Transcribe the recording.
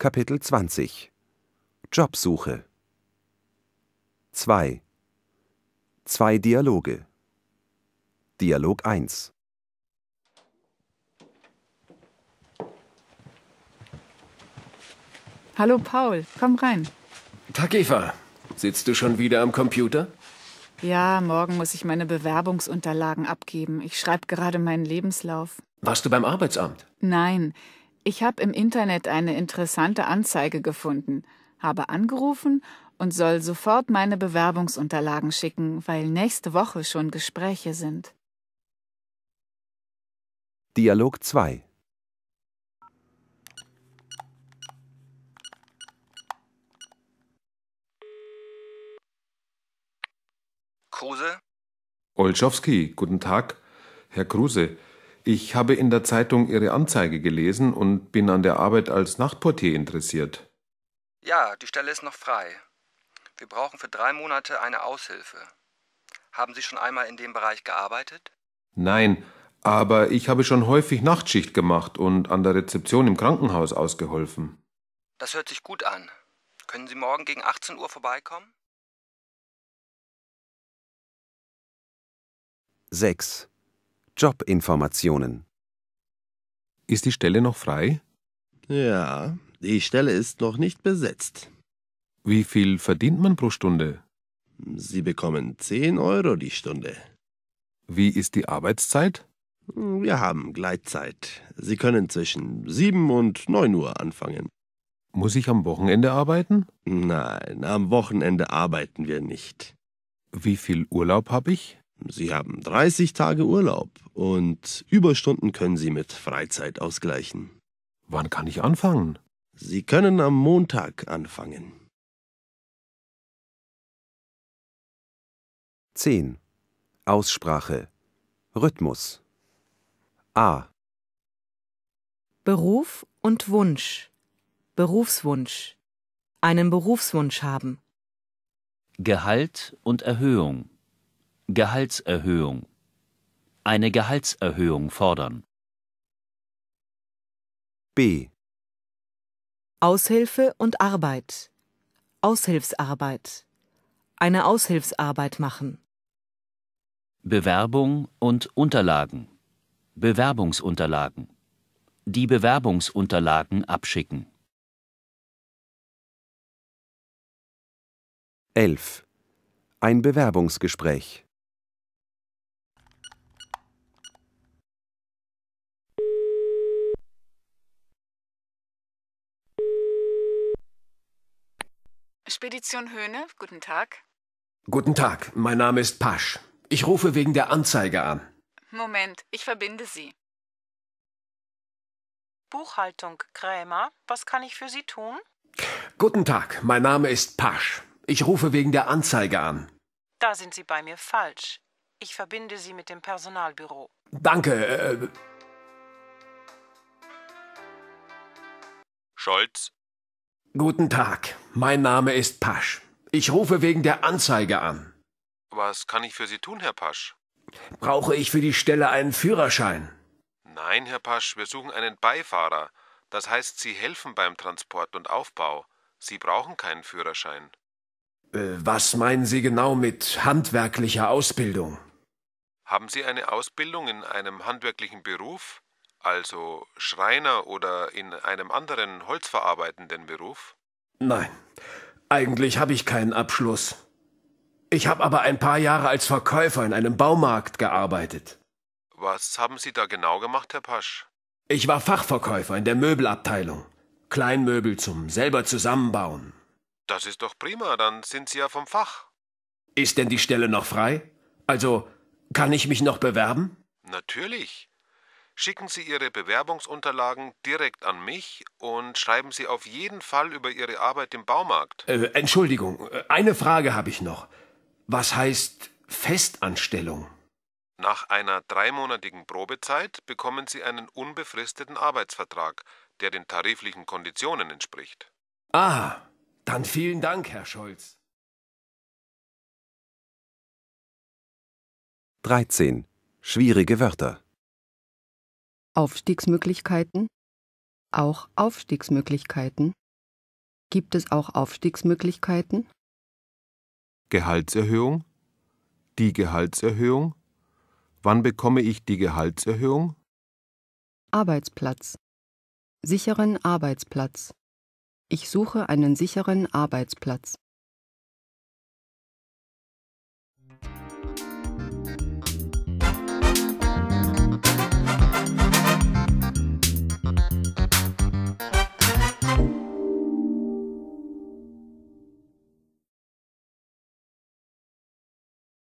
Kapitel 20 Jobsuche 2 Zwei Dialoge Dialog 1 Hallo Paul, komm rein. Tag Eva, sitzt du schon wieder am Computer? Ja, morgen muss ich meine Bewerbungsunterlagen abgeben. Ich schreibe gerade meinen Lebenslauf. Warst du beim Arbeitsamt? Nein, ich habe im Internet eine interessante Anzeige gefunden, habe angerufen und soll sofort meine Bewerbungsunterlagen schicken, weil nächste Woche schon Gespräche sind. Dialog 2 Kruse? Olschowski, guten Tag, Herr Kruse. Ich habe in der Zeitung Ihre Anzeige gelesen und bin an der Arbeit als Nachtportier interessiert. Ja, die Stelle ist noch frei. Wir brauchen für drei Monate eine Aushilfe. Haben Sie schon einmal in dem Bereich gearbeitet? Nein, aber ich habe schon häufig Nachtschicht gemacht und an der Rezeption im Krankenhaus ausgeholfen. Das hört sich gut an. Können Sie morgen gegen 18 Uhr vorbeikommen? 6. Jobinformationen. Ist die Stelle noch frei? Ja, die Stelle ist noch nicht besetzt. Wie viel verdient man pro Stunde? Sie bekommen 10 Euro die Stunde. Wie ist die Arbeitszeit? Wir haben Gleitzeit. Sie können zwischen 7 und 9 Uhr anfangen. Muss ich am Wochenende arbeiten? Nein, am Wochenende arbeiten wir nicht. Wie viel Urlaub habe ich? Sie haben 30 Tage Urlaub und Überstunden können Sie mit Freizeit ausgleichen. Wann kann ich anfangen? Sie können am Montag anfangen. 10. Aussprache Rhythmus A. Beruf und Wunsch. Berufswunsch. Einen Berufswunsch haben. Gehalt und Erhöhung. Gehaltserhöhung. Eine Gehaltserhöhung fordern. B. Aushilfe und Arbeit. Aushilfsarbeit. Eine Aushilfsarbeit machen. Bewerbung und Unterlagen. Bewerbungsunterlagen. Die Bewerbungsunterlagen abschicken. 11. Ein Bewerbungsgespräch. Expedition Höhne, guten Tag. Guten Tag, mein Name ist Pasch. Ich rufe wegen der Anzeige an. Moment, ich verbinde Sie. Buchhaltung Krämer, was kann ich für Sie tun? Guten Tag, mein Name ist Pasch. Ich rufe wegen der Anzeige an. Da sind Sie bei mir falsch. Ich verbinde Sie mit dem Personalbüro. Danke. Äh, äh. Scholz, Guten Tag, mein Name ist Pasch. Ich rufe wegen der Anzeige an. Was kann ich für Sie tun, Herr Pasch? Brauche ich für die Stelle einen Führerschein? Nein, Herr Pasch, wir suchen einen Beifahrer. Das heißt, Sie helfen beim Transport und Aufbau. Sie brauchen keinen Führerschein. Äh, was meinen Sie genau mit handwerklicher Ausbildung? Haben Sie eine Ausbildung in einem handwerklichen Beruf? also Schreiner oder in einem anderen holzverarbeitenden Beruf? Nein, eigentlich habe ich keinen Abschluss. Ich habe aber ein paar Jahre als Verkäufer in einem Baumarkt gearbeitet. Was haben Sie da genau gemacht, Herr Pasch? Ich war Fachverkäufer in der Möbelabteilung. Kleinmöbel zum selber zusammenbauen. Das ist doch prima, dann sind Sie ja vom Fach. Ist denn die Stelle noch frei? Also, kann ich mich noch bewerben? Natürlich. Schicken Sie Ihre Bewerbungsunterlagen direkt an mich und schreiben Sie auf jeden Fall über Ihre Arbeit im Baumarkt. Äh, Entschuldigung, äh, eine Frage habe ich noch. Was heißt Festanstellung? Nach einer dreimonatigen Probezeit bekommen Sie einen unbefristeten Arbeitsvertrag, der den tariflichen Konditionen entspricht. Ah, dann vielen Dank, Herr Scholz. 13. Schwierige Wörter Aufstiegsmöglichkeiten? Auch Aufstiegsmöglichkeiten? Gibt es auch Aufstiegsmöglichkeiten? Gehaltserhöhung? Die Gehaltserhöhung? Wann bekomme ich die Gehaltserhöhung? Arbeitsplatz. Sicheren Arbeitsplatz. Ich suche einen sicheren Arbeitsplatz.